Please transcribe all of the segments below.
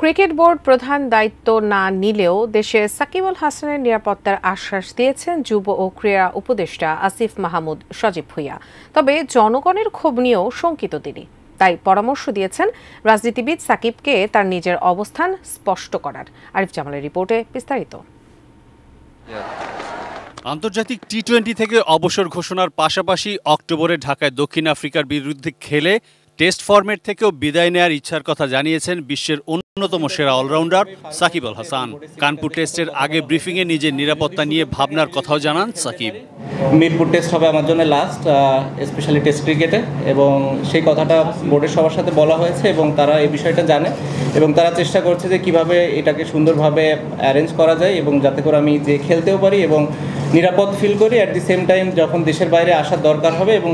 cricket board প্রধান দায়িত্ব না নিলেও দেশে সাকিব আল হাসানের নিরাপত্তার আশ্বাস দিয়েছেন যুব ও ক্রীড়া উপদেষ্টা আসিফ মাহমুদ সজীব ভুইয়া তবে জনগণের ক্ষোভ নিয়েও শঙ্কিত তিনি তাই পরামর্শ দিয়েছেন রাজনীতিবিদ সাকিবকে তার নিজের অবস্থান স্পষ্ট করার আরিফ জামালের রিপোর্টে বিস্তারিত আন্তর্জাতিক টি টোয়েন্টি থেকে অবসর ঘোষণার পাশাপাশি অক্টোবরে ঢাকায় দক্ষিণ আফ্রিকার বিরুদ্ধে খেলে টেস্ট ফর্মেট থেকেও বিদায় নেয়ার ইচ্ছার কথা জানিয়েছেন বিশ্বের অন্যতম সেরা অলরাউন্ডার সাকিব আল হাসান কানপুর টেস্টের আগে ব্রিফিংয়ে নিজের নিরাপত্তা নিয়ে ভাবনার কথাও জানান সাকিব মিরপুর টেস্ট হবে আমার জন্য লাস্ট স্পেশালি টেস্ট ক্রিকেটে এবং সেই কথাটা বোর্ডের সবার সাথে বলা হয়েছে এবং তারা এই বিষয়টা জানে এবং তারা চেষ্টা করছে যে কিভাবে এটাকে সুন্দরভাবে অ্যারেঞ্জ করা যায় এবং যাতে করে আমি যে খেলতেও পারি এবং নিরাপদ ফিল করি অ্যাট দি সেম টাইম যখন দেশের বাইরে আসার দরকার হবে এবং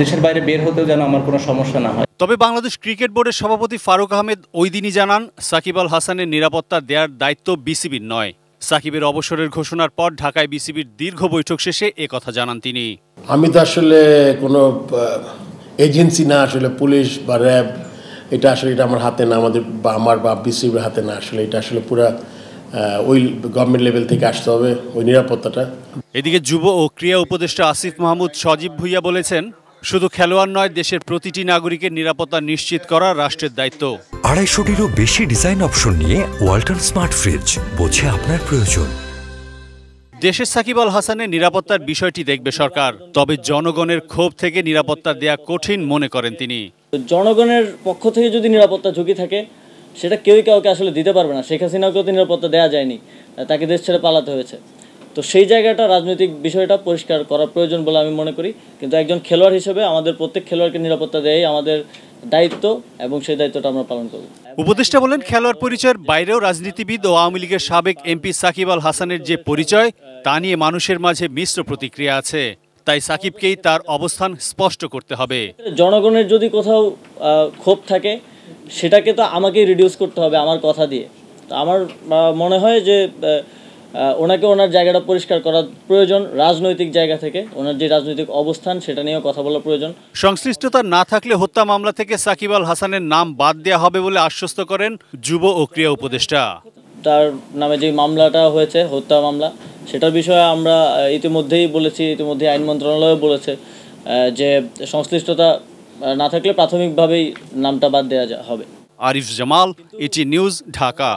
দেশের বাইরে বের হতেও যেন আমার কোনো সমস্যা না হয় তবে বাংলাদেশ ক্রিকেট বোর্ডের সভাপতি ফারুক আহমেদ ওই দিনই জানান সাকিব আল হাসানের নিরাপত্তা দেওয়ার দায়িত্ব বিসিবির নয় সাকিবের অবসরের ঘোষণার পর ঢাকায় বিসিবির দীর্ঘ বৈঠক শেষে কথা জানান তিনি আমি তো আসলে কোনো এজেন্সি না আসলে পুলিশ বা র্যাব এটা আসলে এটা আমার হাতে না আমাদের বা আমার বা বিসিবির হাতে না আসলে এটা আসলে পুরা ওই গভর্নমেন্ট লেভেল থেকে আসতে হবে ওই নিরাপত্তাটা এদিকে যুব ও ক্রীড়া উপদেষ্টা আসিফ মাহমুদ সজীব ভুইয়া বলেছেন শুধু খেলোয়াড় নয় দেশের প্রতিটি নাগরিকের নিরাপত্তা নিশ্চিত করা রাষ্ট্রের দায়িত্ব আড়াইশোটিরও বেশি ডিজাইন অপশন নিয়ে ওয়াল্টন স্মার্ট ফ্রিজ বোঝে আপনার প্রয়োজন দেশের সাকিব আল হাসানের নিরাপত্তার বিষয়টি দেখবে সরকার তবে জনগণের ক্ষোভ থেকে নিরাপত্তা দেয়া কঠিন মনে করেন তিনি জনগণের পক্ষ থেকে যদি নিরাপত্তা ঝুঁকি থাকে সেটা কেউই কাউকে আসলে দিতে পারবে না শেখ হাসিনাকেও তো নিরাপত্তা দেওয়া যায়নি তাকে দেশ ছেড়ে পালাতে হয়েছে তো সেই জায়গাটা রাজনৈতিক বিষয়টা পরিষ্কার করা প্রয়োজন বলে আমি মনে করি কিন্তু একজন খেলোয়াড় হিসেবে আমাদের প্রত্যেক খেলোয়াড়কে নিরাপত্তা দেয় আমাদের দায়িত্ব এবং সেই দায়িত্বটা আমরা পালন করব উপদেষ্টা বলেন খেলোয়াড় পরিচয়ের বাইরেও রাজনীতিবিদ ও আওয়ামী লীগের সাবেক এমপি সাকিব আল হাসানের যে পরিচয় তা নিয়ে মানুষের মাঝে মিশ্র প্রতিক্রিয়া আছে তাই সাকিবকেই তার অবস্থান স্পষ্ট করতে হবে জনগণের যদি কোথাও ক্ষোভ থাকে সেটাকে তো আমাকেই রিডিউস করতে হবে আমার কথা দিয়ে তো আমার মনে হয় যে ওনাকে ওনার জায়গাটা পরিষ্কার করা প্রয়োজন রাজনৈতিক জায়গা থেকে ওনার যে রাজনৈতিক অবস্থান সেটা নিয়েও কথা বলা প্রয়োজন সংশ্লিষ্টতা না থাকলে হত্যা মামলা থেকে সাকিব আল হাসানের নাম বাদ দেওয়া হবে বলে আশ্বস্ত করেন যুব ও ক্রিয়া উপদেষ্টা তার নামে যে মামলাটা হয়েছে হত্যা মামলা সেটার বিষয়ে আমরা ইতিমধ্যেই বলেছি ইতিমধ্যে আইন মন্ত্রণালয়ও বলেছে যে সংশ্লিষ্টতা না থাকলে প্রাথমিকভাবেই নামটা বাদ দেওয়া হবে আরিফ জামাল ইটি নিউজ ঢাকা